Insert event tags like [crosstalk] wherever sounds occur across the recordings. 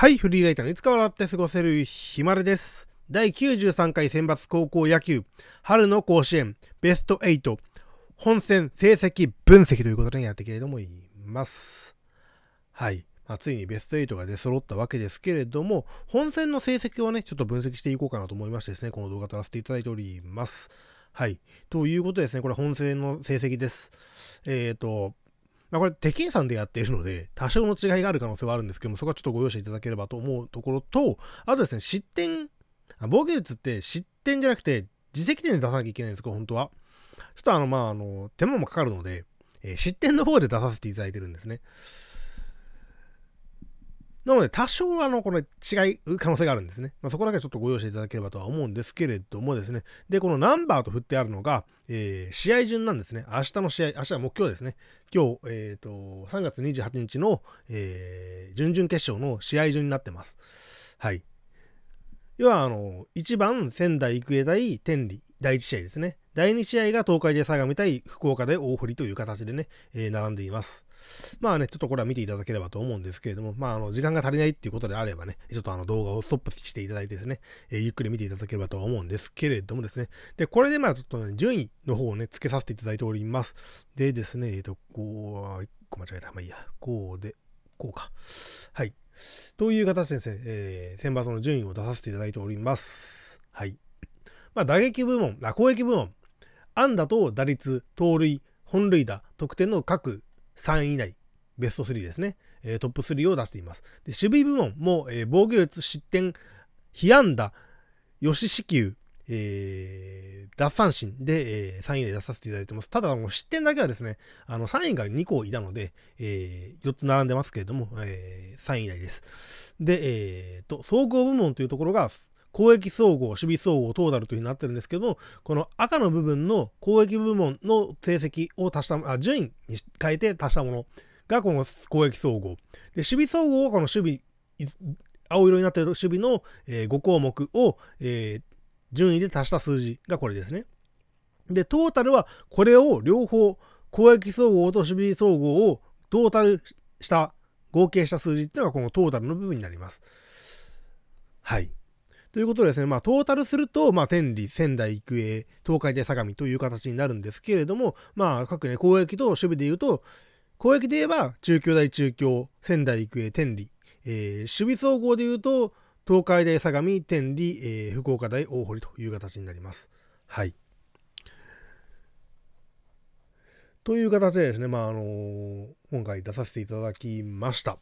はい、フリーライターのいつか笑って過ごせるひまるです。第93回選抜高校野球、春の甲子園、ベスト8、本戦成績分析ということでやっていきれども言います。はい。まあ、ついにベスト8が出揃ったわけですけれども、本戦の成績をね、ちょっと分析していこうかなと思いましてですね、この動画撮らせていただいております。はい。ということでですね、これ本戦の成績です。えっ、ー、と、まあ、これ、手算でやっているので、多少の違いがある可能性はあるんですけども、そこはちょっとご容赦いただければと思うところと、あとですね、失点、防御率って失点じゃなくて、自責点で出さなきゃいけないんですか、本当は。ちょっとあの、まあ、あの、手間もかかるので、えー、失点の方で出させていただいてるんですね。なので、多少、あの、これ、違う可能性があるんですね。まあ、そこだけちょっとご容赦いただければとは思うんですけれどもですね。で、このナンバーと振ってあるのが、えー、試合順なんですね。明日の試合、明日は目標ですね。今日、えっ、ー、と、3月28日の、えー、準々決勝の試合順になってます。はい。要は、あの、1番、仙台育英大、天理、第1試合ですね。第2試合が東海で相模対福岡で大堀という形でね、えー、並んでいます。まあね、ちょっとこれは見ていただければと思うんですけれども、まあ、あの、時間が足りないっていうことであればね、ちょっとあの動画をストップしていただいてですね、えー、ゆっくり見ていただければと思うんですけれどもですね、で、これでまあちょっとね、順位の方をね、付けさせていただいております。でですね、えっ、ー、と、こう、1個間違えた。まあいいや、こうで、こうか。はい。という形でですね、えー、選抜の順位を出させていただいております。はい。まあ、打撃部門、あ、攻撃部門、安打と打率、盗塁、本塁打、得点の各3位以内、ベスト3ですね、えー、トップ3を出しています。で守備部門も、えー、防御率、失点、被安打、吉四球、えー、奪三振で、えー、3位で出させていただいてます。ただ、失点だけはですね、あの3位が2個いたので、えー、4つ並んでますけれども、えー、3位以内です。で、えーと、総合部門というところが、公益総合、守備総合、トータルというふうになってるんですけども、この赤の部分の公益部門の成績を足した、あ順位に変えて足したものがこの公益総合。で、守備総合はこの守備、青色になっている守備の、え5項目を、え順位で足した数字がこれですね。で、トータルはこれを両方、公益総合と守備総合をトータルした、合計した数字っていうのがこのトータルの部分になります。はい。ということでですね、まあ、トータルすると、まあ、天理、仙台育英、東海大相模という形になるんですけれども、まあ、各ね、攻撃と守備で言うと、攻撃で言えば、中京大中京、仙台育英、天理、えー、守備総合で言うと、東海大相模、天理、えー、福岡大大堀という形になります。はい。という形でですね、まあ、あのー、今回出させていただきました。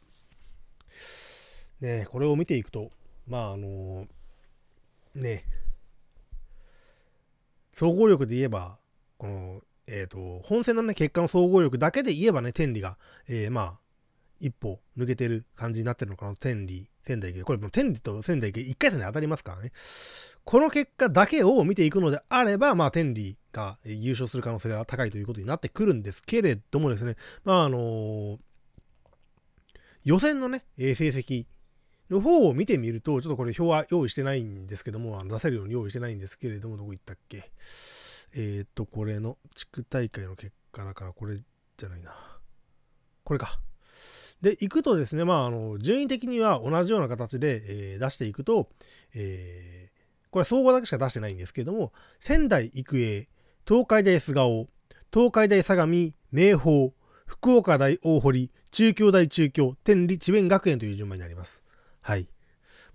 ね、これを見ていくと、まあ、あのーね、総合力で言えば、この、えっ、ー、と、本戦のね、結果の総合力だけで言えばね、天理が、えー、まあ、一歩抜けてる感じになってるのかな、天理、仙台育英。これも天理と仙台育英1回戦で当たりますからね。この結果だけを見ていくのであれば、まあ天理が優勝する可能性が高いということになってくるんですけれどもですね、まああのー、予選のね、成績の方を見てみると、ちょっとこれ表は用意してないんですけども、出せるように用意してないんですけれども、どこ行ったっけえっ、と、これの地区大会の結果だから、これじゃないな。これか。で、行くとですね、まあ、あの、順位的には同じような形で、えー、出していくと、えー、これ総合だけしか出してないんですけれども、仙台育英、東海大菅生、東海大相模、明豊、福岡大大堀、中京大中京、天理、智弁学園という順番になります。はい。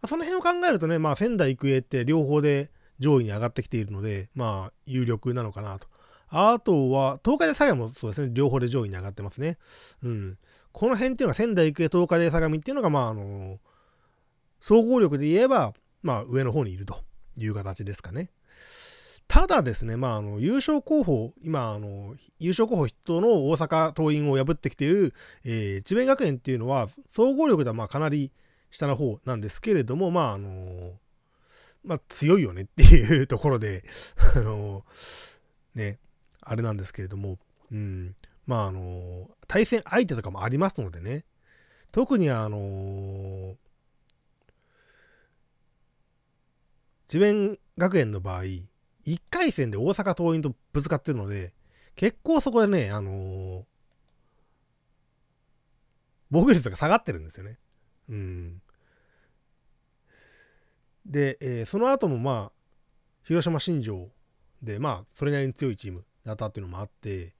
まあ、その辺を考えるとね、まあ、仙台育英って両方で上位に上がってきているので、まあ、有力なのかなと。あとは、東海大相模もそうですね、両方で上位に上がってますね。うん。この辺っていうのは仙台育英、東海大相模っていうのが、まあ、あの総合力で言えば、まあ、上の方にいるという形ですかね。ただですね、まあ、あの優勝候補、今あの、優勝候補筆頭の大阪桐蔭を破ってきている、えー、智弁学園っていうのは、総合力ではまあかなり下の方なんですけれども、まあ、あのー、まあ、強いよねっていうところで [laughs] あのー、ね、あれなんですけれども、うん、まあ、あのー、対戦相手とかもありますのでね、特にあの智弁学園の場合、1回戦で大阪桐蔭とぶつかってるので、結構そこでね、あの防御率が下がってるんですよね。うん。で、えー、その後もまあ、広島新庄で、まあ、それなりに強いチームだったっていうのもあって、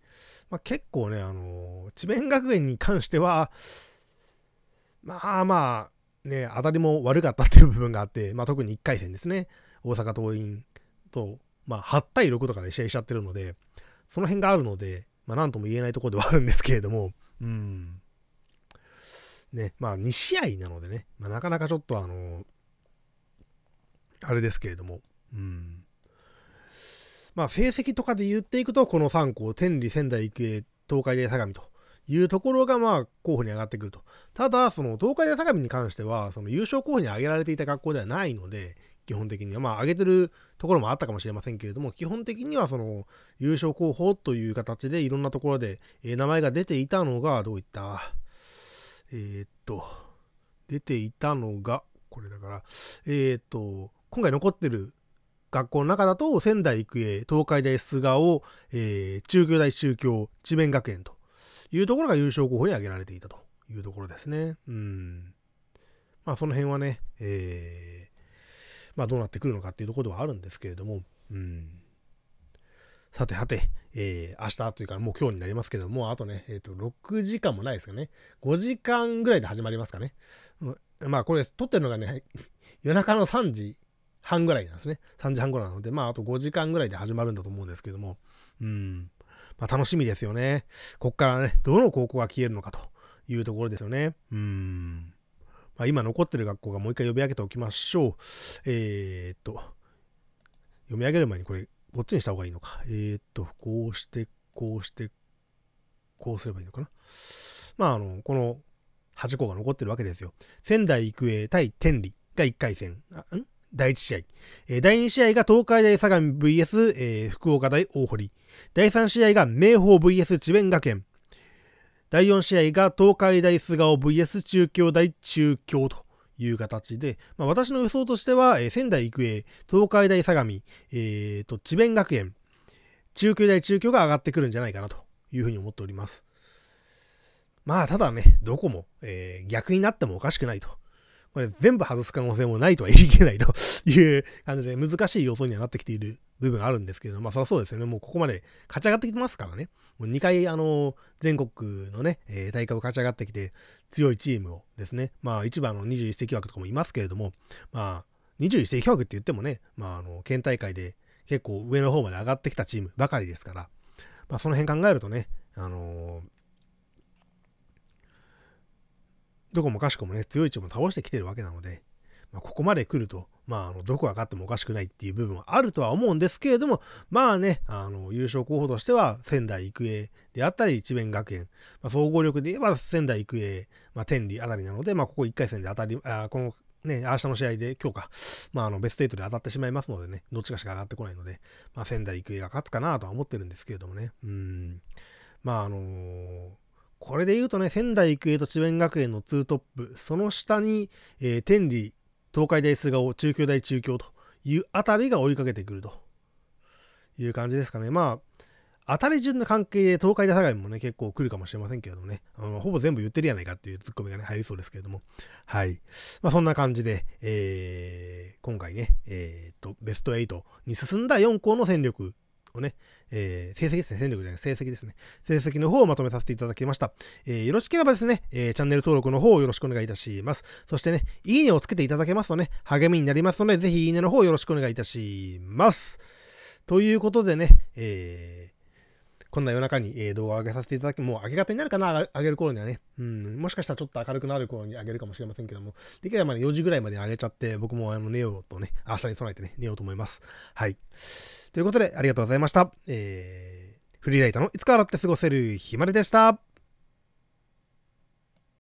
まあ、結構ね、あのー、智弁学園に関しては、まあまあ、ね、当たりも悪かったっていう部分があって、まあ、特に1回戦ですね、大阪桐蔭と、まあ、8対6とかで試合しちゃってるので、その辺があるので、まあ、なんとも言えないところではあるんですけれども、うん。ね、まあ2試合なのでね、まあ、なかなかちょっとあの、あれですけれども、うん。まあ成績とかで言っていくと、この3校、天理、仙台育英、東海大相模というところがまあ候補に上がってくると。ただ、その東海大相模に関しては、その優勝候補に挙げられていた学校ではないので、基本的には、まあ上げてるところもあったかもしれませんけれども、基本的にはその優勝候補という形でいろんなところで名前が出ていたのが、どういったえー、っと、出ていたのが、これだから、えー、っと、今回残ってる学校の中だと、仙台育英、東海大菅生、えー、中京大宗教、智弁学園というところが優勝候補に挙げられていたというところですね。うん。まあ、その辺はね、えー、まあ、どうなってくるのかっていうところではあるんですけれども、うん。さてはて、えー、明日というかもう今日になりますけども、あとね、えっ、ー、と、6時間もないですかね。5時間ぐらいで始まりますかね。まあこれ撮ってるのがね、夜中の3時半ぐらいなんですね。3時半ぐらいなので、まああと5時間ぐらいで始まるんだと思うんですけども、うん。まあ楽しみですよね。こっからね、どの高校が消えるのかというところですよね。うん。まあ今残ってる学校がもう一回呼び上げておきましょう。えー、っと、読み上げる前にこれこっちにした方がいいのか。えー、っと、こうして、こうして、こうすればいいのかな。まあ、あの、この端っこが残ってるわけですよ。仙台育英対天理が1回戦。あん第1試合。えー、第2試合が東海大相模 VS、えー、福岡大大堀。第3試合が明豊 VS 智弁学園。第4試合が東海大菅生 VS 中京大中京と。いう形で、まあ、私の予想としては、えー、仙台育英、東海大相模、えー、と智弁学園、中京大中京が上がってくるんじゃないかなというふうに思っております。まあ、ただね、どこも、えー、逆になってもおかしくないとこれ全部外す可能性もないとは言い切れないと [laughs] いう感じで難しい要素にはなってきている部分あるんですけれども、まあそりゃそうですよね。もうここまで勝ち上がってきてますからね。もう2回あの、全国のね、えー、大会を勝ち上がってきて強いチームをですね、まあ一番の21世紀枠とかもいますけれども、まあ21世紀枠って言ってもね、まああの、県大会で結構上の方まで上がってきたチームばかりですから、まあその辺考えるとね、あのーどこもかしこもね、強いチームを倒してきてるわけなので、まあ、ここまで来ると、まあ、あのどこが勝ってもおかしくないっていう部分はあるとは思うんですけれども、まあね、あの優勝候補としては仙台育英であったり、智弁学園、まあ、総合力で言えば仙台育英、まあ、天理あたりなので、まあ、ここ1回戦で当たり、あこのね、明日の試合で今日か、まあ、あのベスト8で当たってしまいますのでね、どっちかしか上がってこないので、まあ、仙台育英が勝つかなとは思ってるんですけれどもね、うん、まああのーこれで言うとね、仙台育英と智弁学園の2トップ、その下に、えー、天理、東海大菅生、中京大中京というあたりが追いかけてくるという感じですかね。まあ、当たり順の関係で東海大相模もね、結構来るかもしれませんけれどもね、あのほぼ全部言ってるやないかっていうツッコミがね、入りそうですけれども、はい。まあ、そんな感じで、えー、今回ね、えー、っと、ベスト8に進んだ4校の戦力をね、えー、成績ですね、戦力じゃない、成績ですね。成績の方をまとめさせていただきました。えー、よろしければですね、えー、チャンネル登録の方をよろしくお願いいたします。そしてね、いいねをつけていただけますとね、励みになりますので、ぜひいいねの方よろしくお願いいたします。ということでね、えこんな夜中に、え動画を上げさせていただき、もう明け方になるかな、上げる頃にはね。うん、もしかしたらちょっと明るくなる頃に上げるかもしれませんけども、できればね、4時ぐらいまで上げちゃって、僕もあの寝ようとね、明日に備えてね、寝ようと思います。はい。ということで、ありがとうございました。えー、フリーライターのいつか洗って過ごせるひまるでした。